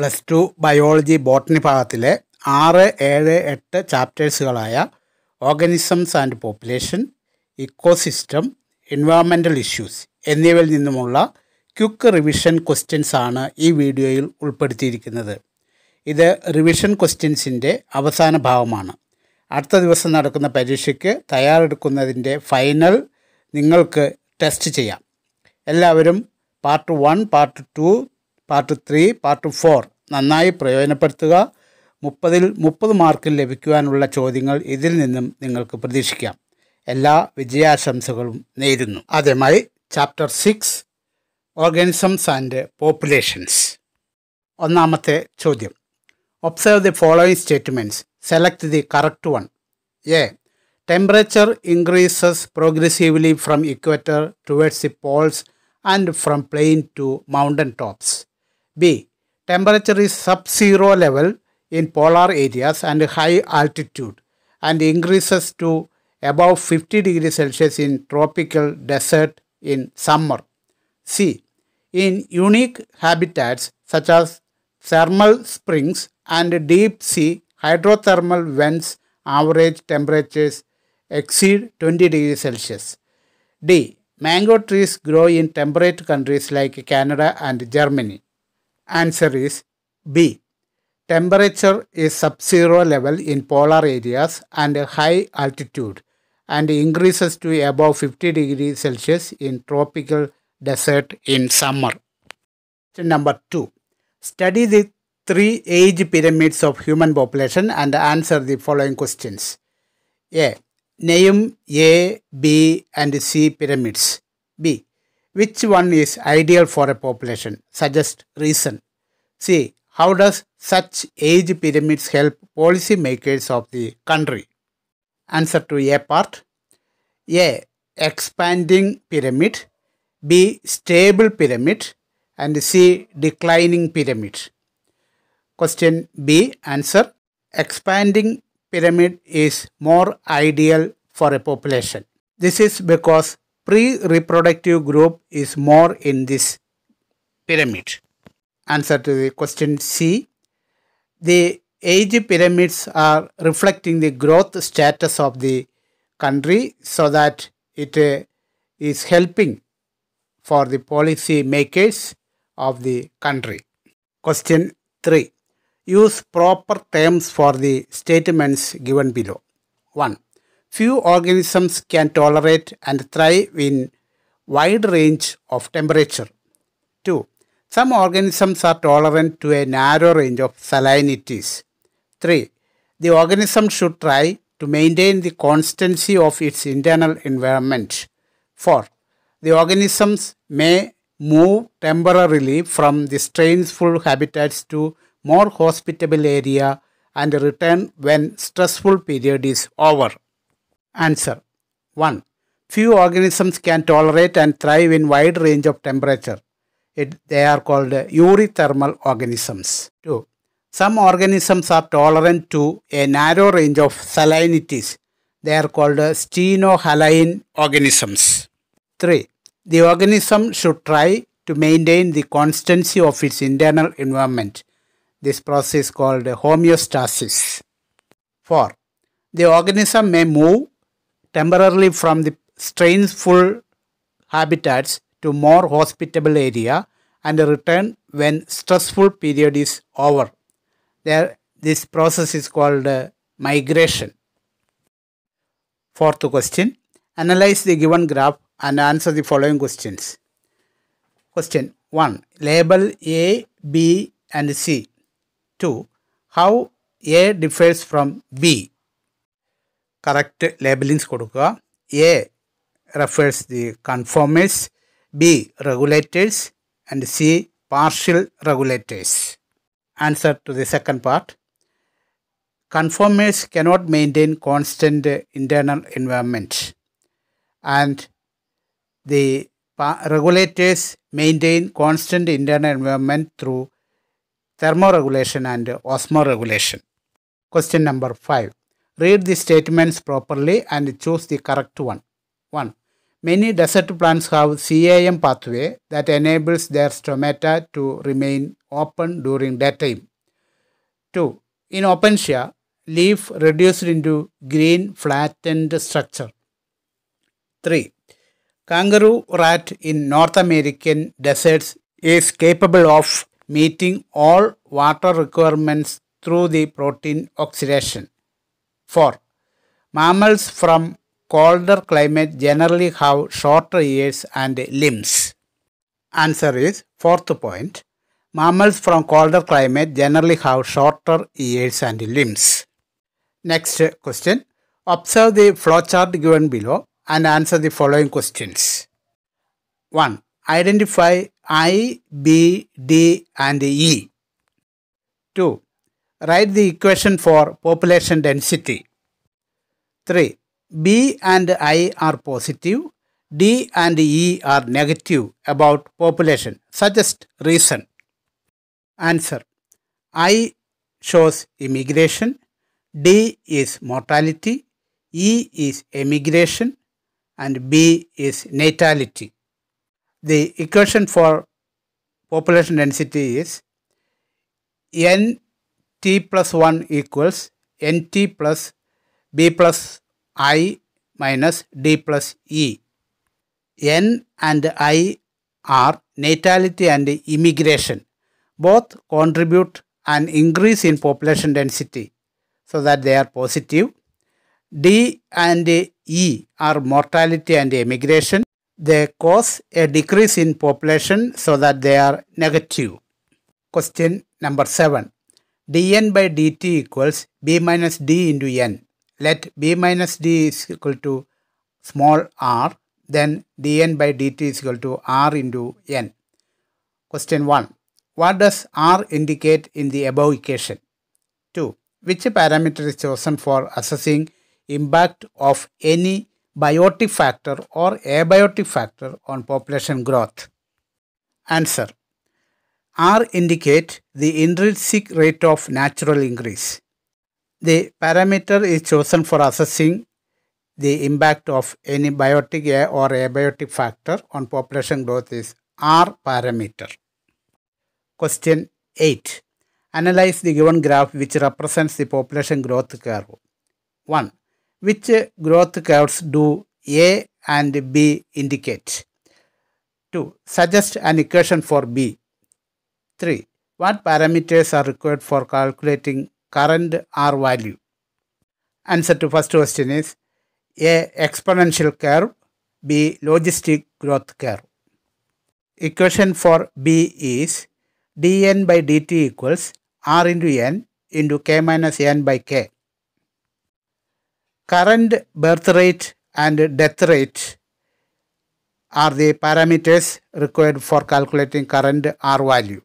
Plus two biology botany ഭാഗത്തിലെ ആറ് ഏഴ് എട്ട് ചാപ്റ്റേഴ്സുകളായ organisms and population ecosystem environmental issues എന്നിവയിൽ നിന്നുമുള്ള ക്യുക്ക് റിവിഷൻ ക്വസ്റ്റ്യൻസ് ആണ് ഈ വീഡിയോയിൽ ഉൾപ്പെടുത്തിയിരിക്കുന്നത് ഇത് റിവിഷൻ ക്വസ്റ്റ്യൻസിൻ്റെ അവസാന ഭാഗമാണ് അടുത്ത ദിവസം നടക്കുന്ന പരീക്ഷയ്ക്ക് തയ്യാറെടുക്കുന്നതിൻ്റെ ഫൈനൽ നിങ്ങൾക്ക് ടെസ്റ്റ് ചെയ്യാം എല്ലാവരും part one part two part three part four നന്നായി പ്രയോജനപ്പെടുത്തുക മുപ്പതിൽ മുപ്പത് മാർക്ക് ലഭിക്കുവാനുള്ള ചോദ്യങ്ങൾ ഇതിൽ നിന്നും നിങ്ങൾക്ക് പ്രതീക്ഷിക്കാം എല്ലാ വിജയാശംസകളും നേരുന്നു ആദ്യമായി chapter six organisms and populations ഒന്നാമത്തെ ചോദ്യം observe the following statements select the correct one A temperature increases progressively from equator towards the poles and from plain to mountain tops B. Temperature is sub-zero level in polar areas and high altitude and increases to above 50 degrees Celsius in tropical desert in summer. C. In unique habitats such as thermal springs and deep sea hydrothermal vents average temperatures exceed 20 degrees Celsius. D. Mango trees grow in temperate countries like Canada and Germany. Answer is B. Temperature is sub-zero level in polar areas and high altitude and increases to above 50 degrees Celsius in tropical desert in summer. Question number 2. Study the three age pyramids of human population and answer the following questions. A. Name A, B and C pyramids. B which one is ideal for a population? Suggest reason. See, how does such age pyramids help policymakers of the country? Answer to A part. A. Expanding pyramid. B. Stable pyramid. And C. Declining pyramid. Question B. Answer. Expanding pyramid is more ideal for a population. This is because pre-reproductive group is more in this pyramid. Answer to the question C. The age pyramids are reflecting the growth status of the country so that it uh, is helping for the policy makers of the country. Question 3. Use proper terms for the statements given below. 1. Few organisms can tolerate and thrive in wide range of temperature. 2. Some organisms are tolerant to a narrow range of salinities. 3. The organism should try to maintain the constancy of its internal environment. 4. The organisms may move temporarily from the stressful habitats to more hospitable area and return when stressful period is over. Answer 1. Few organisms can tolerate and thrive in wide range of temperature. It, they are called urithermal organisms. 2. Some organisms are tolerant to a narrow range of salinities. They are called stenohaline organisms. 3. The organism should try to maintain the constancy of its internal environment. This process is called homeostasis. 4. The organism may move temporarily from the stressful habitats to more hospitable area and return when stressful period is over. There, this process is called uh, migration. Fourth question, analyze the given graph and answer the following questions. Question 1. Label A, B and C. 2. How A differs from B correct labelings kodukka. A refers the conformers, B regulators and C partial regulators. Answer to the second part. Conformers cannot maintain constant internal environment and the regulators maintain constant internal environment through thermoregulation and osmoregulation. Question number 5. Read the statements properly and choose the correct one. 1. Many desert plants have CAM pathway that enables their stomata to remain open during daytime. 2. In Opuntia, leaf reduced into green flattened structure. 3. Kangaroo rat in North American deserts is capable of meeting all water requirements through the protein oxidation. 4. Mammals from colder climate generally have shorter ears and limbs. Answer is fourth point. Mammals from colder climate generally have shorter ears and limbs. Next question. Observe the flowchart given below and answer the following questions. 1. Identify I, B, D and E. 2 write the equation for population density. 3. B and I are positive, D and E are negative about population. Suggest reason. Answer. I shows immigration, D is mortality, E is emigration, and B is natality. The equation for population density is N t plus 1 equals nt plus b plus i minus d plus e. N and i are natality and immigration. Both contribute an increase in population density so that they are positive. D and E are mortality and emigration. They cause a decrease in population so that they are negative. Question number 7 dn by dt equals b minus d into n. Let b minus d is equal to small r, then dn by dt is equal to r into n. Question 1. What does r indicate in the above equation? 2. Which parameter is chosen for assessing impact of any biotic factor or abiotic factor on population growth? Answer. R indicate the intrinsic rate of natural increase. The parameter is chosen for assessing the impact of any biotic or abiotic factor on population growth is R parameter. Question 8. Analyze the given graph which represents the population growth curve. 1. Which growth curves do A and B indicate? 2. Suggest an equation for B. 3. What parameters are required for calculating current R value? Answer to first question is A. Exponential curve B. Logistic growth curve. Equation for B is dn by dt equals r into n into k minus n by k. Current birth rate and death rate are the parameters required for calculating current r value.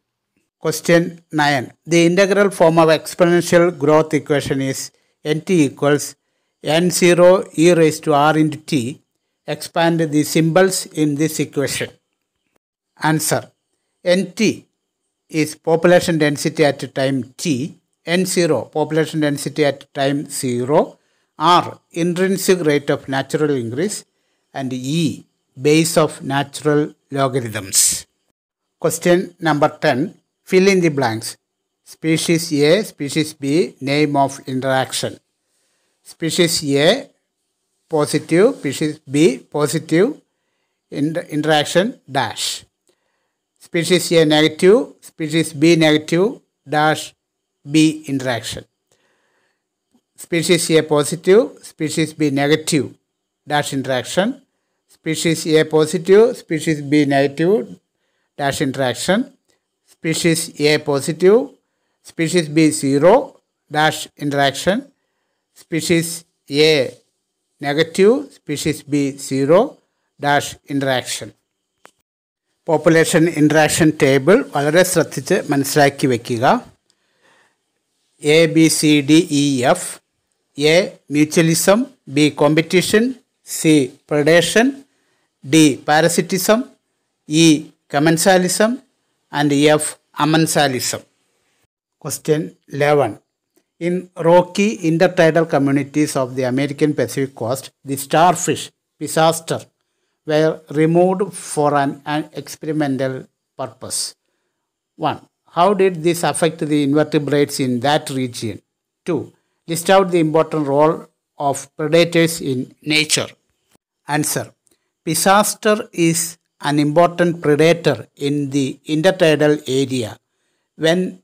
Question 9. The integral form of exponential growth equation is nt equals n0 e raised to r into t. Expand the symbols in this equation. Answer. nt is population density at time t. n0 population density at time 0. r intrinsic rate of natural increase. And e base of natural logarithms. Question number 10. Fill in the blanks. Species A, species B, name of interaction. Species A, positive, species B, positive, inter interaction, dash. Species A negative, species B negative, dash, B interaction. Species A positive, species B negative, dash interaction. Species A positive, species B negative, dash interaction species A positive species B zero dash interaction species A negative species B zero dash interaction population interaction table വളരെ ശ്രദ്ധിച്ച് മനസ്സിലാക്കി വയ്ക്കുക A B C D E F A mutualism B competition C predation D parasitism E commensalism and F. Amensalism. Question 11. In rocky intertidal communities of the American Pacific coast, the starfish Pisaster were removed for an, an experimental purpose. 1. How did this affect the invertebrates in that region? 2. List out the important role of predators in nature. Answer. Pisaster is an important predator in the intertidal area. When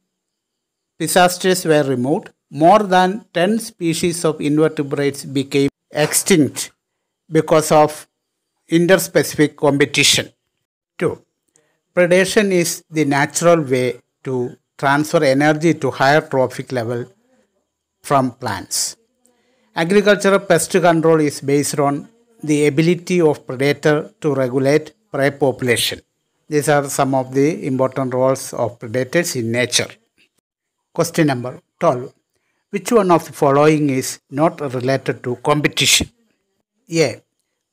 disasters were removed, more than 10 species of invertebrates became extinct because of interspecific competition. 2. Predation is the natural way to transfer energy to higher trophic level from plants. Agricultural pest control is based on the ability of predator to regulate prey population. These are some of the important roles of predators in nature. Question number 12. Which one of the following is not related to competition? A.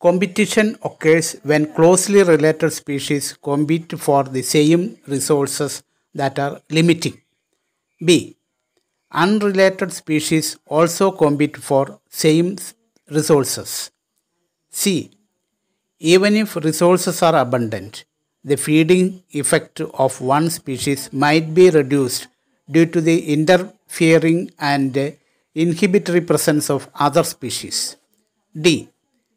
Competition occurs when closely related species compete for the same resources that are limiting. B. Unrelated species also compete for same resources. C. Even if resources are abundant, the feeding effect of one species might be reduced due to the interfering and inhibitory presence of other species. D.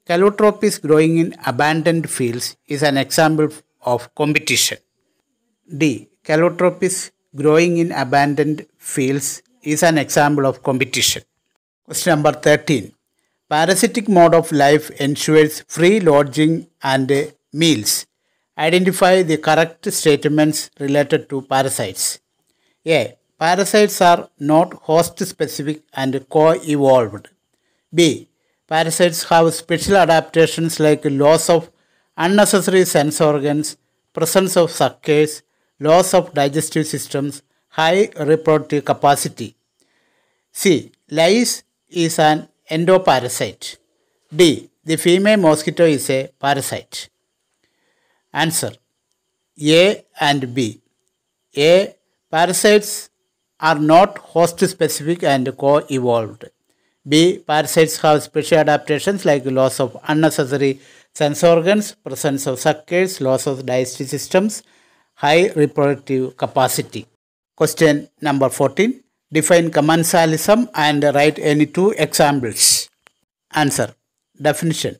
Calotropis growing in abandoned fields is an example of competition. D. Calotropis growing in abandoned fields is an example of competition. Question number 13. Parasitic mode of life ensures free lodging and uh, meals. Identify the correct statements related to parasites. A. Parasites are not host specific and co evolved. B. Parasites have special adaptations like loss of unnecessary sense organs, presence of suckers, loss of digestive systems, high reproductive capacity. C. Lice is an endoparasite. D. The female mosquito is a parasite. Answer A and B. A. Parasites are not host specific and co evolved. B. Parasites have special adaptations like loss of unnecessary sense organs, presence of suckers, loss of digestive systems, high reproductive capacity. Question number 14. Define commensalism and write any two examples. Answer. Definition.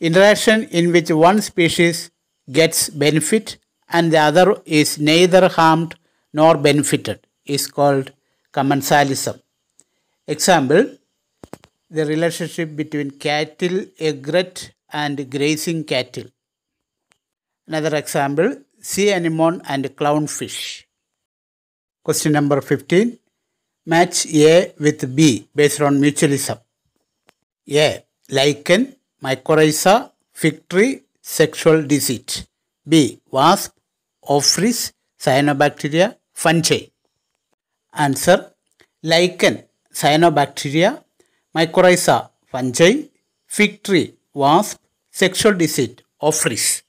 Interaction in which one species gets benefit and the other is neither harmed nor benefited is called commensalism. Example. The relationship between cattle, egret and grazing cattle. Another example, sea anemone and clownfish. Question number 15 match A with B based on mutualism. A. Lichen, mycorrhiza, fig tree, sexual deceit. B. Wasp, ophrys, cyanobacteria, fungi. Answer. Lichen, cyanobacteria, mycorrhiza, fungi, fig tree, wasp, sexual deceit, ophrys.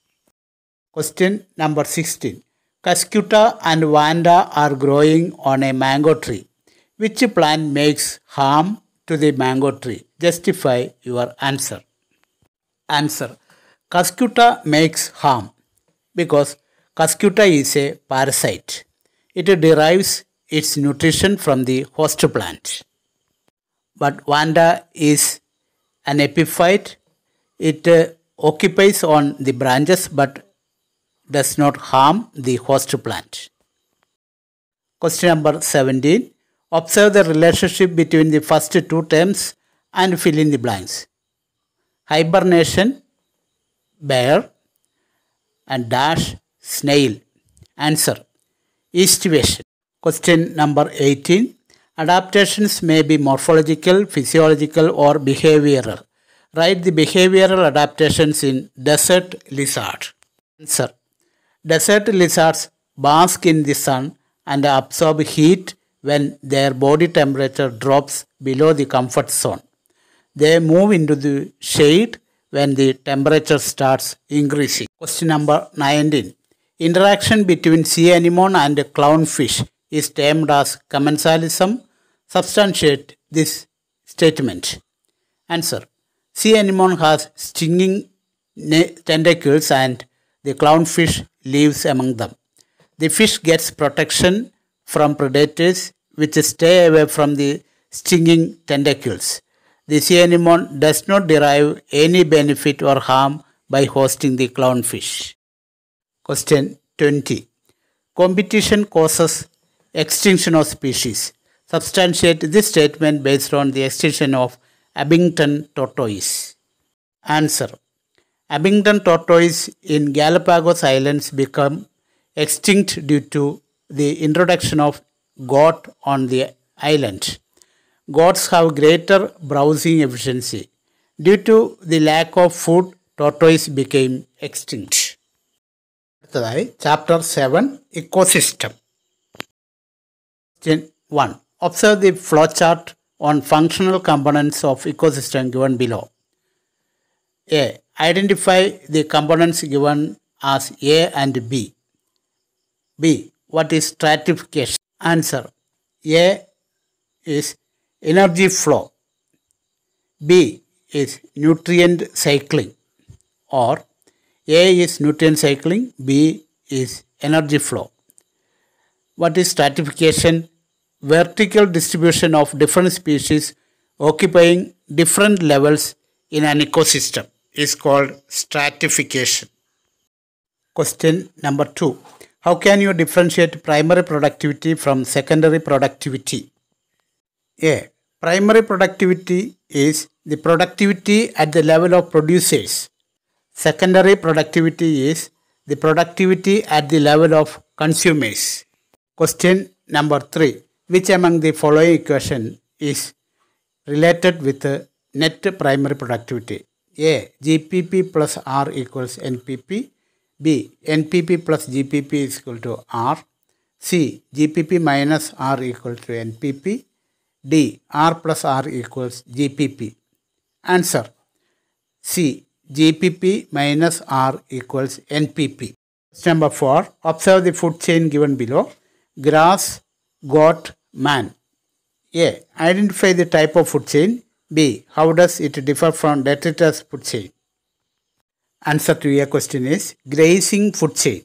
Question number 16. Cascuta and Vanda are growing on a mango tree. Which plant makes harm to the mango tree? Justify your answer. Answer. Cascuta makes harm because Cascuta is a parasite. It derives its nutrition from the host plant. But Wanda is an epiphyte. It uh, occupies on the branches but does not harm the host plant. Question number 17. Observe the relationship between the first two terms and fill in the blanks. Hibernation, bear, and dash, snail. Answer, Estivation. Question number 18. Adaptations may be morphological, physiological, or behavioral. Write the behavioral adaptations in desert lizard. Answer. Desert lizards bask in the sun and absorb heat when their body temperature drops below the comfort zone. They move into the shade when the temperature starts increasing. Question number 19. Interaction between sea anemone and clownfish is termed as commensalism. Substantiate this statement. Answer. Sea anemone has stinging tentacles and the clownfish lives among them. The fish gets protection from predators which stay away from the stinging tentacles. The sea anemone does not derive any benefit or harm by hosting the clownfish. Question 20. Competition causes extinction of species. Substantiate this statement based on the extinction of Abington tortoise. Answer. Abington tortoise in Galapagos Islands become extinct due to the introduction of God on the island. Gods have greater browsing efficiency. Due to the lack of food, tortoise became extinct. Chapter 7 Ecosystem 1. Observe the flow chart on functional components of ecosystem given below. A. Identify the components given as A and B. B. What is stratification? Answer A is energy flow, B is nutrient cycling, or A is nutrient cycling, B is energy flow. What is stratification? Vertical distribution of different species occupying different levels in an ecosystem is called stratification. Question number two. How can you differentiate primary productivity from secondary productivity? A. Primary productivity is the productivity at the level of producers. Secondary productivity is the productivity at the level of consumers. Question number 3. Which among the following equation is related with net primary productivity? A. GPP plus R equals NPP B. NPP plus GPP is equal to R. C. GPP minus R equal to NPP. D. R plus R equals GPP. Answer. C. GPP minus R equals NPP. number 4. Observe the food chain given below. Grass, goat, man. A. Identify the type of food chain. B. How does it differ from detritus food chain? Answer to your question is grazing food chain.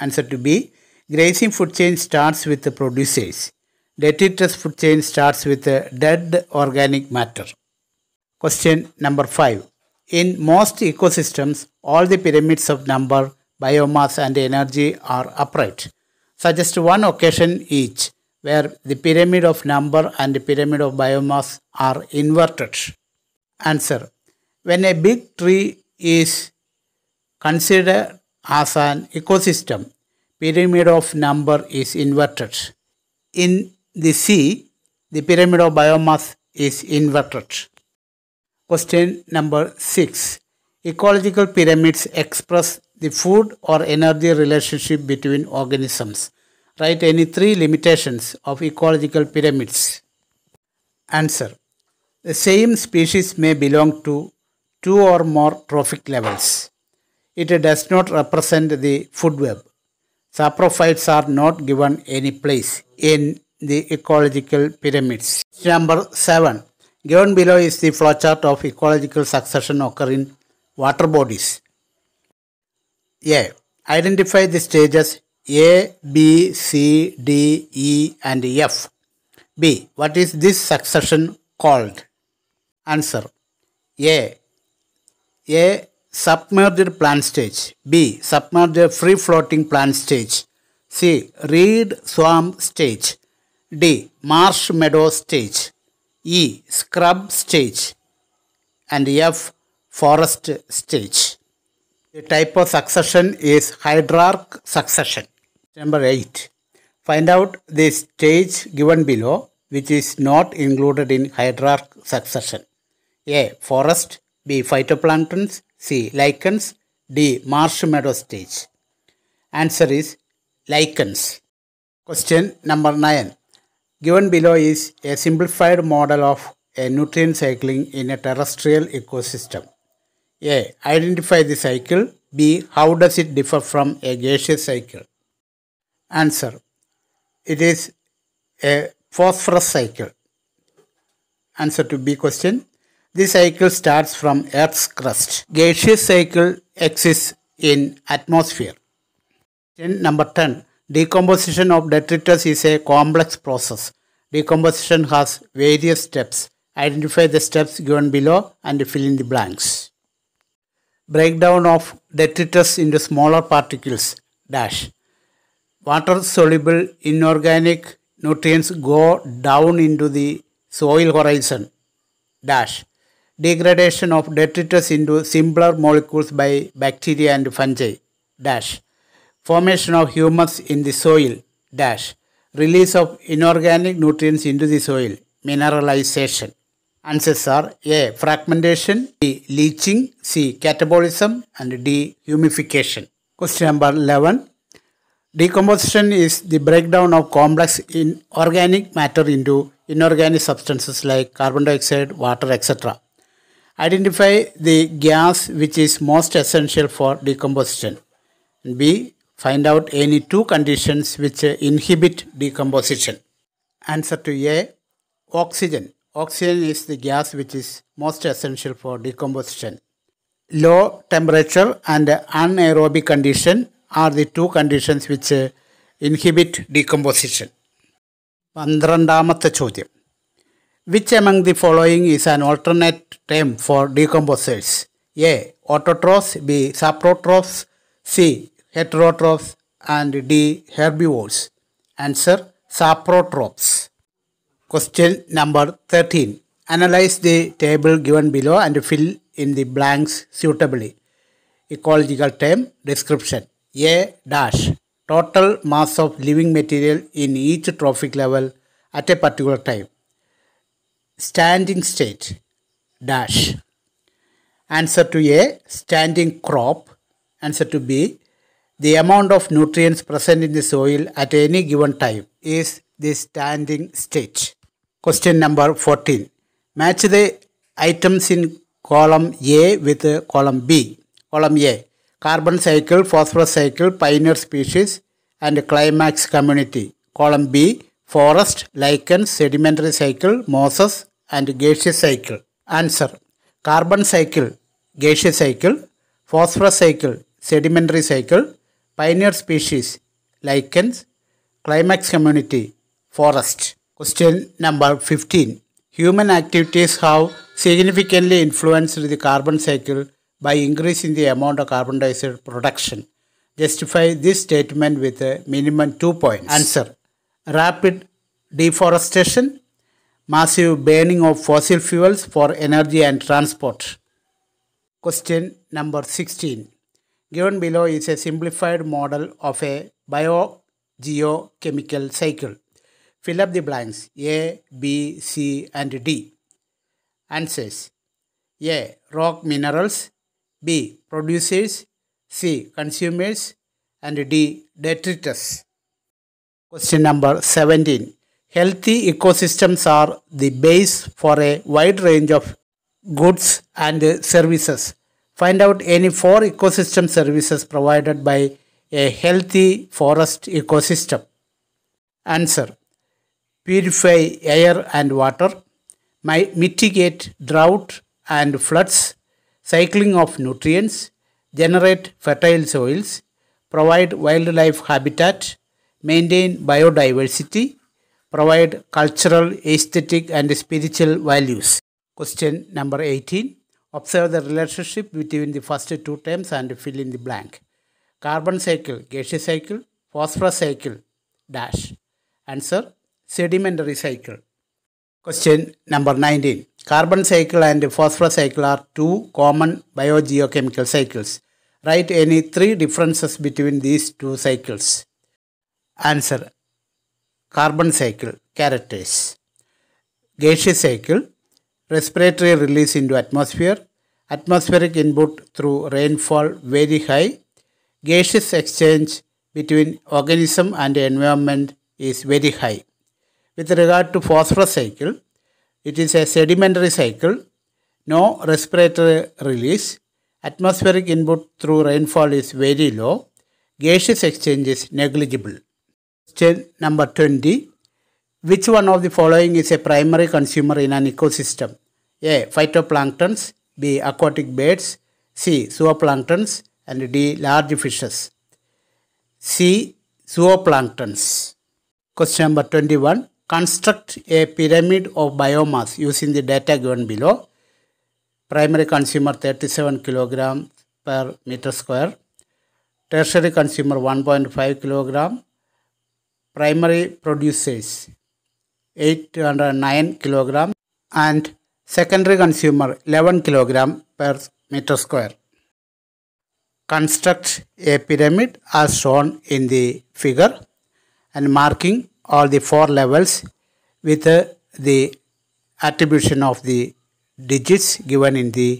Answer to B grazing food chain starts with the producers. Detritus food chain starts with the dead organic matter. Question number 5. In most ecosystems, all the pyramids of number, biomass and energy are upright. Suggest one occasion each where the pyramid of number and the pyramid of biomass are inverted. Answer. When a big tree is considered as an ecosystem. Pyramid of number is inverted. In the sea, the pyramid of biomass is inverted. Question number 6. Ecological pyramids express the food or energy relationship between organisms. Write any three limitations of ecological pyramids. Answer. The same species may belong to two or more trophic levels. It does not represent the food web. Saprophytes are not given any place in the ecological pyramids. Number 7. Given below is the flowchart of ecological succession occurring in water bodies. A. Identify the stages A, B, C, D, E and F. B. What is this succession called? Answer. A. A. Submerged plant stage. B. Submerged free floating plant stage. C. Reed swamp stage. D. Marsh meadow stage. E. Scrub stage. And F. Forest stage. The type of succession is hydrarch succession. Number 8. Find out the stage given below which is not included in hydrarch succession. A. Forest. B. Phytoplanktons C. Lichens D. Marsh meadow stage Answer is lichens. Question number 9. Given below is a simplified model of a nutrient cycling in a terrestrial ecosystem. A. Identify the cycle. B. How does it differ from a gaseous cycle? Answer. It is a phosphorus cycle. Answer to B question. This cycle starts from Earth's crust. Gaseous cycle exists in atmosphere. Number 10. Decomposition of detritus is a complex process. Decomposition has various steps. Identify the steps given below and fill in the blanks. Breakdown of detritus into smaller particles. Dash. Water soluble inorganic nutrients go down into the soil horizon. Dash degradation of detritus into simpler molecules by bacteria and fungi dash formation of humus in the soil dash release of inorganic nutrients into the soil mineralization answers are a fragmentation b leaching c catabolism and d humification question number 11 decomposition is the breakdown of complex in organic matter into inorganic substances like carbon dioxide water etc Identify the gas which is most essential for decomposition. B. Find out any two conditions which inhibit decomposition. Answer to A. Oxygen. Oxygen is the gas which is most essential for decomposition. Low temperature and anaerobic condition are the two conditions which inhibit decomposition. പന്ത്രണ്ടാമത്തെ ചോദ്യം which among the following is an alternate term for decomposers? A. Autotrophs B. Saprotrophs C. Heterotrophs and D. Herbivores Answer Saprotrophs Question number 13. Analyze the table given below and fill in the blanks suitably. Ecological term description A dash total mass of living material in each trophic level at a particular time standing state dash answer to a standing crop answer to b the amount of nutrients present in the soil at any given time is the standing state question number 14 match the items in column a with column b column a carbon cycle phosphorus cycle pioneer species and climax community column b forest, lichen, sedimentary cycle, mosses and gaseous cycle. Answer. Carbon cycle, gaseous cycle, phosphorus cycle, sedimentary cycle, pioneer species, lichens, climax community, forest. Question number 15. Human activities have significantly influenced the carbon cycle by increasing the amount of carbon dioxide production. Justify this statement with a minimum two points. Answer rapid deforestation, massive burning of fossil fuels for energy and transport. Question number 16. Given below is a simplified model of a biogeochemical cycle. Fill up the blanks A, B, C and D. Answers A. Rock minerals B. Producers C. Consumers and D. Detritus. Question number 17. Healthy ecosystems are the base for a wide range of goods and services. Find out any four ecosystem services provided by a healthy forest ecosystem. Answer. Purify air and water, mitigate drought and floods, cycling of nutrients, generate fertile soils, provide wildlife habitat, maintain biodiversity, provide cultural, aesthetic and spiritual values. Question number 18. Observe the relationship between the first two terms and fill in the blank. Carbon cycle, gaseous cycle, phosphorus cycle, dash. Answer, sedimentary cycle. Question number 19. Carbon cycle and phosphorus cycle are two common biogeochemical cycles. Write any three differences between these two cycles. Answer Carbon cycle characters Gaseous cycle Respiratory release into atmosphere Atmospheric input through rainfall very high Gaseous exchange between organism and environment is very high. With regard to phosphorus cycle, it is a sedimentary cycle, no respiratory release, atmospheric input through rainfall is very low, gaseous exchange is negligible. Question number 20. Which one of the following is a primary consumer in an ecosystem? A. Phytoplanktons. B. Aquatic birds. C. Zooplanktons. And D. Large fishes. C. Zooplanktons. Question number 21. Construct a pyramid of biomass using the data given below. Primary consumer 37 kg per meter square. Tertiary consumer 1.5 kilogram primary produces 809 kilogram and secondary consumer 11 kilogram per meter square. Construct a pyramid as shown in the figure and marking all the four levels with uh, the attribution of the digits given in the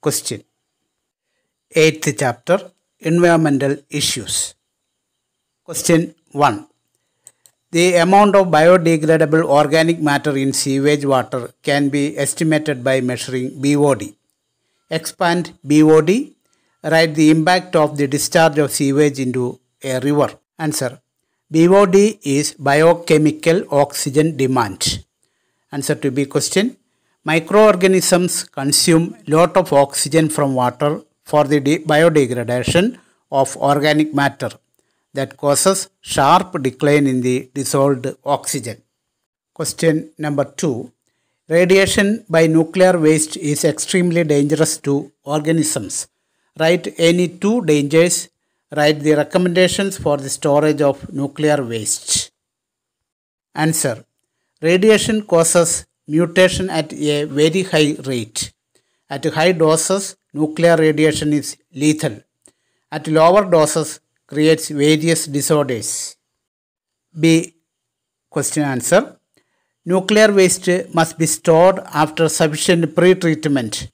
question. Eighth chapter Environmental Issues Question 1. The amount of biodegradable organic matter in sewage water can be estimated by measuring BOD. Expand BOD. Write the impact of the discharge of sewage into a river. Answer. BOD is biochemical oxygen demand. Answer to B question. Microorganisms consume lot of oxygen from water for the biodegradation of organic matter that causes sharp decline in the dissolved oxygen. Question number 2. Radiation by nuclear waste is extremely dangerous to organisms. Write any two dangers. Write the recommendations for the storage of nuclear waste. Answer. Radiation causes mutation at a very high rate. At high doses, nuclear radiation is lethal. At lower doses, creates various disorders. B. Question answer. Nuclear waste must be stored after sufficient pre-treatment.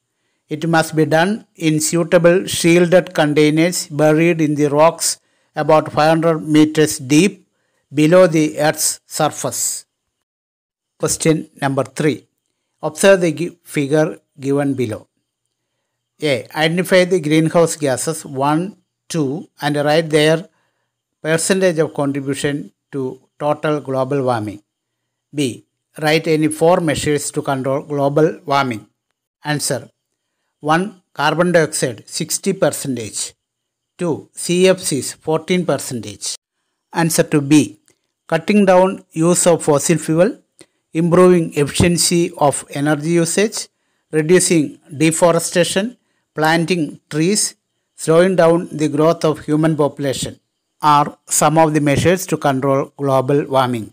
It must be done in suitable shielded containers buried in the rocks about 500 meters deep below the earth's surface. Question number 3. Observe the figure given below. A. Identify the greenhouse gases 1, 2 and write their percentage of contribution to total global warming. B. Write any four measures to control global warming. Answer 1. Carbon dioxide 60 percentage. 2. CFCs 14 percentage. Answer to B. Cutting down use of fossil fuel, improving efficiency of energy usage, reducing deforestation, planting trees, slowing down the growth of human population are some of the measures to control global warming.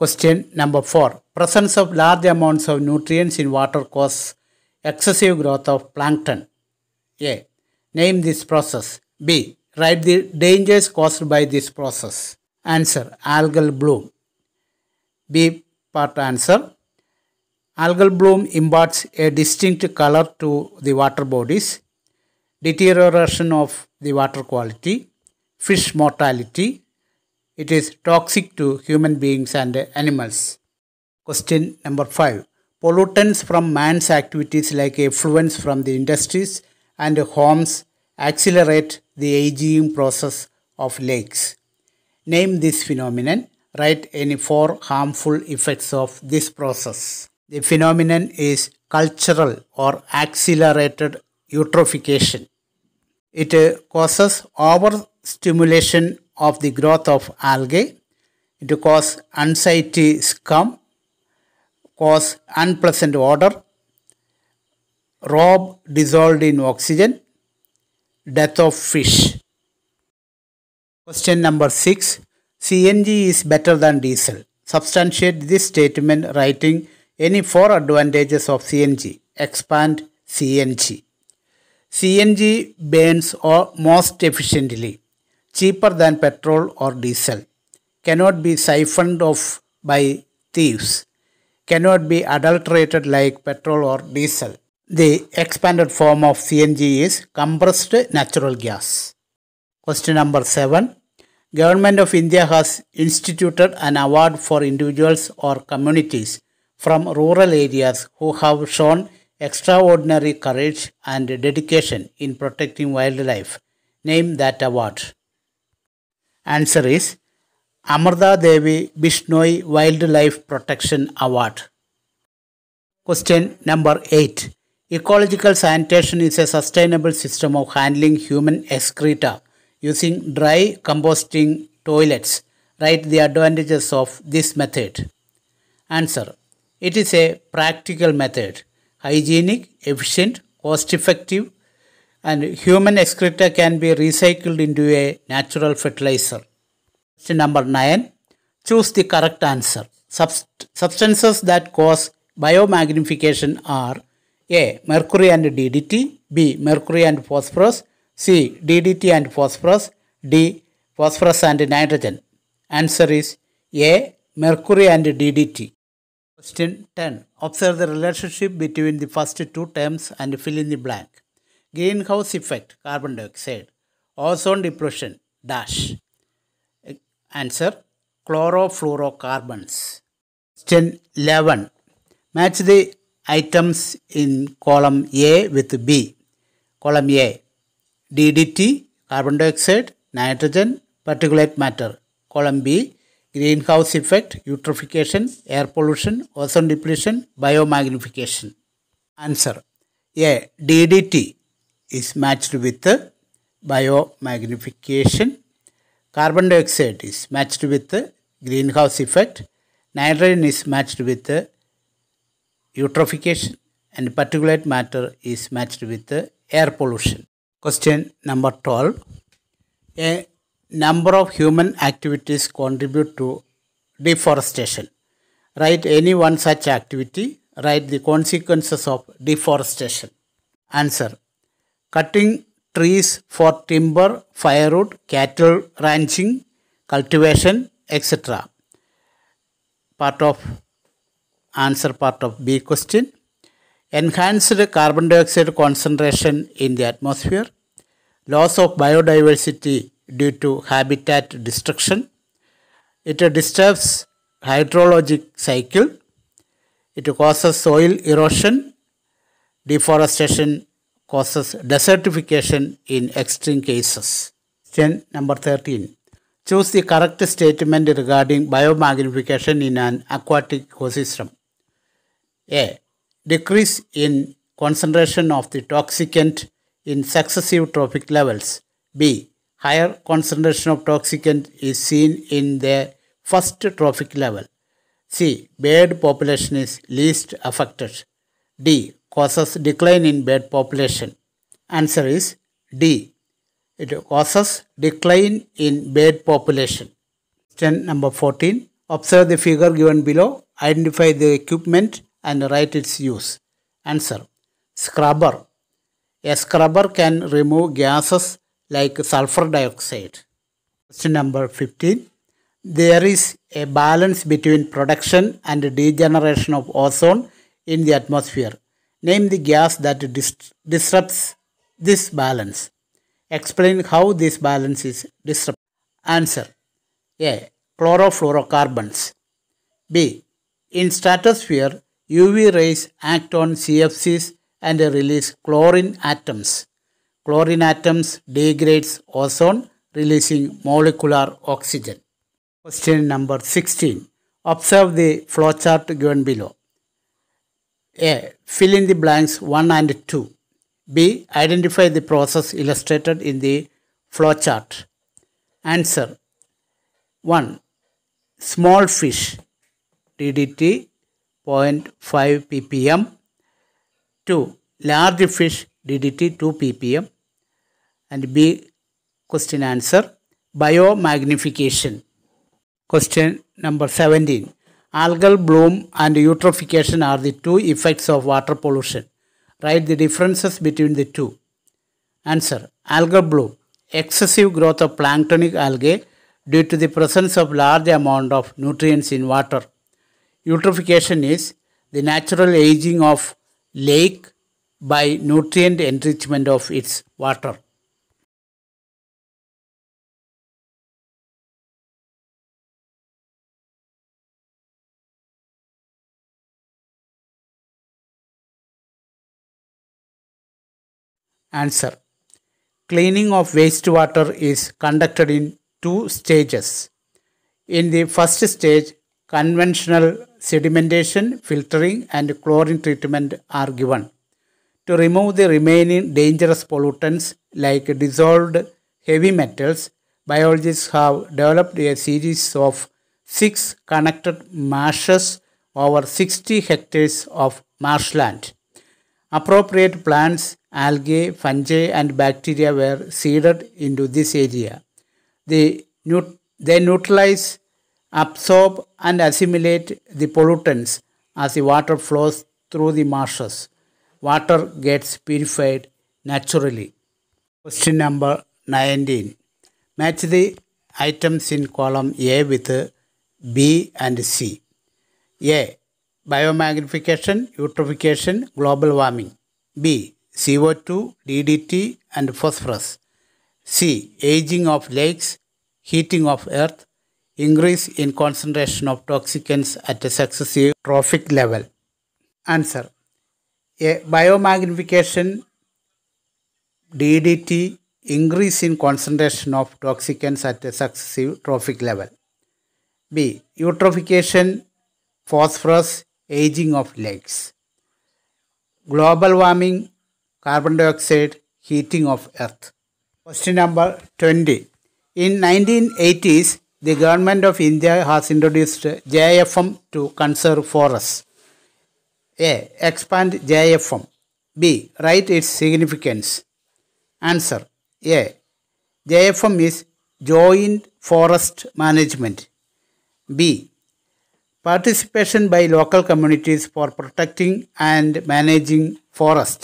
Question number 4. Presence of large amounts of nutrients in water causes excessive growth of plankton. A. Name this process. B. Write the dangers caused by this process. Answer. Algal bloom. B. Part answer. Algal bloom imparts a distinct color to the water bodies deterioration of the water quality, fish mortality. It is toxic to human beings and animals. Question number 5. Pollutants from man's activities like effluents from the industries and homes accelerate the aging process of lakes. Name this phenomenon. Write any four harmful effects of this process. The phenomenon is cultural or accelerated eutrophication. It causes over stimulation of the growth of algae. It causes unsightly scum, cause unpleasant water, rob dissolved in oxygen, death of fish. Question number 6. CNG is better than diesel. Substantiate this statement writing any four advantages of CNG. Expand CNG. CNG burns or most efficiently, cheaper than petrol or diesel, cannot be siphoned off by thieves, cannot be adulterated like petrol or diesel. The expanded form of CNG is compressed natural gas. Question number 7. Government of India has instituted an award for individuals or communities from rural areas who have shown extraordinary courage and dedication in protecting wildlife. Name that award. Answer is Amrda Devi Bishnoi Wildlife Protection Award. Question number 8. Ecological sanitation is a sustainable system of handling human excreta using dry composting toilets. Write the advantages of this method. Answer. It is a practical method hygienic, efficient, cost effective, and human excreta can be recycled into a natural fertilizer. Question number 9. Choose the correct answer. Subst substances that cause biomagnification are A. Mercury and DDT B. Mercury and phosphorus C. DDT and phosphorus D. Phosphorus and nitrogen. Answer is A. Mercury and DDT. Question 10. Observe the relationship between the first two terms and fill in the blank. Greenhouse effect, carbon dioxide. Ozone depletion. dash. Answer, chlorofluorocarbons. Question 11. Match the items in column A with B. Column A, DDT, carbon dioxide, nitrogen, particulate matter. Column B, greenhouse effect, eutrophication, air pollution, ozone depletion, biomagnification. Answer A. DDT is matched with biomagnification. Carbon dioxide is matched with greenhouse effect. Nitrogen is matched with eutrophication and particulate matter is matched with air pollution. Question number 12. A number of human activities contribute to deforestation. Write any one such activity, write the consequences of deforestation. Answer. Cutting trees for timber, firewood, cattle ranching, cultivation, etc. Part of answer part of B question. Enhanced carbon dioxide concentration in the atmosphere, loss of biodiversity due to habitat destruction. It disturbs hydrologic cycle. It causes soil erosion. Deforestation causes desertification in extreme cases. Question number 13. Choose the correct statement regarding biomagnification in an aquatic ecosystem. A. Decrease in concentration of the toxicant in successive trophic levels. B higher concentration of toxicant is seen in the first trophic level. C. Bird population is least affected. D. Causes decline in bird population. Answer is D. It causes decline in bird population. Question number 14. Observe the figure given below. Identify the equipment and write its use. Answer. Scrubber. A scrubber can remove gases like sulfur dioxide. Question number 15. There is a balance between production and degeneration of ozone in the atmosphere. Name the gas that dis disrupts this balance. Explain how this balance is disrupted. Answer A. Chlorofluorocarbons. B. In stratosphere, UV rays act on CFCs and release chlorine atoms chlorine atoms degrades ozone, releasing molecular oxygen. Question number 16. Observe the flowchart given below. A. Fill in the blanks 1 and 2. B. Identify the process illustrated in the flowchart. Answer 1. Small fish DDT 0.5 ppm. 2. Large fish DDT 2 ppm and B question answer biomagnification. Question number 17. Algal bloom and eutrophication are the two effects of water pollution. Write the differences between the two. Answer. Algal bloom. Excessive growth of planktonic algae due to the presence of large amount of nutrients in water. Eutrophication is the natural aging of lake by nutrient enrichment of its water. Answer Cleaning of wastewater is conducted in two stages. In the first stage, conventional sedimentation, filtering, and chlorine treatment are given. To remove the remaining dangerous pollutants like dissolved heavy metals, biologists have developed a series of six connected marshes over 60 hectares of marshland. Appropriate plants algae, fungi and bacteria were seeded into this area. They, they neutralize, absorb and assimilate the pollutants as the water flows through the marshes. Water gets purified naturally. Question number 19. Match the items in column A with B and C. A. Biomagnification, eutrophication, global warming. B. CO2, DDT and phosphorus. C. Aging of lakes, heating of earth, increase in concentration of toxicants at a successive trophic level. Answer. A biomagnification DDT increase in concentration of toxicants at a successive trophic level. B. Eutrophication, phosphorus, aging of lakes. Global warming carbon dioxide heating of earth. Question number 20. In 1980s, the government of India has introduced JFM to conserve forests. A. Expand JFM. B. Write its significance. Answer. A. JFM is Joint Forest Management. B. Participation by local communities for protecting and managing forest.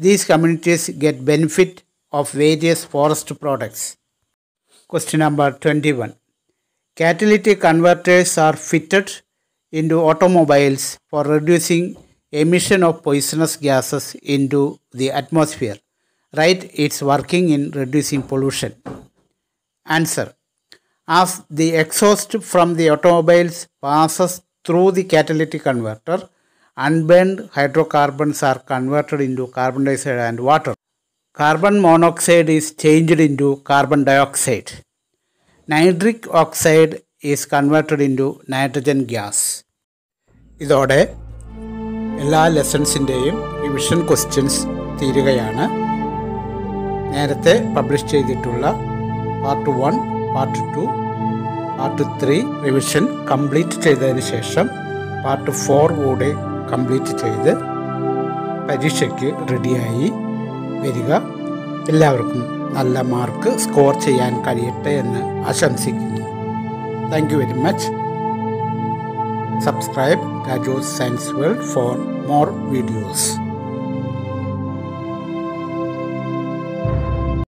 These communities get benefit of various forest products. Question number 21. Catalytic converters are fitted into automobiles for reducing emission of poisonous gases into the atmosphere. Right, it's working in reducing pollution. Answer. As the exhaust from the automobiles passes through the catalytic converter, unburned hydrocarbons are converted into carbon dioxide and water. Carbon monoxide is changed into carbon dioxide. Nitric oxide is converted into nitrogen gas ഇതോടെ എല്ലാ ലെസൺസിൻ്റെയും revision questions തീരുകയാണ് നേരത്തെ publish ചെയ്തിട്ടുള്ള part one part two part three revision complete ചെയ്തതിന് ശേഷം part four കൂടി complete ചെയ്ത് പരീക്ഷയ്ക്ക് റെഡിയായി വരിക എല്ലാവർക്കും നല്ല മാർക്ക് സ്കോർ ചെയ്യാൻ കഴിയട്ടെ എന്ന് ആശംസിക്കുന്നു thank you very much subscribe Rajo's science world for more videos